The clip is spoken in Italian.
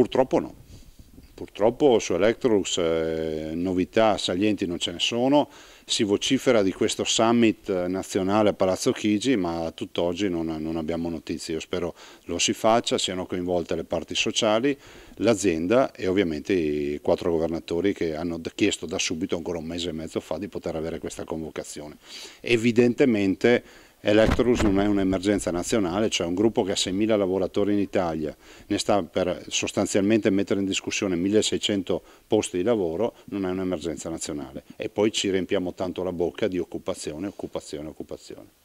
Purtroppo no. Purtroppo su Electrolux eh, novità salienti non ce ne sono, si vocifera di questo summit nazionale a Palazzo Chigi, ma a tutt'oggi non, non, abbiamo notizie. Io spero lo si faccia, siano coinvolte le parti sociali, l'azienda e ovviamente i quattro governatori che hanno chiesto da subito, ancora un mese e mezzo fa, di poter avere questa convocazione. Evidentemente Electrolux non è un'emergenza nazionale, cioè un gruppo che ha 6.000 lavoratori in Italia, ne sta per sostanzialmente mettere in discussione 1.600 posti di lavoro, non è un'emergenza nazionale. E poi ci riempiamo tanto la bocca di occupazione, occupazione, occupazione.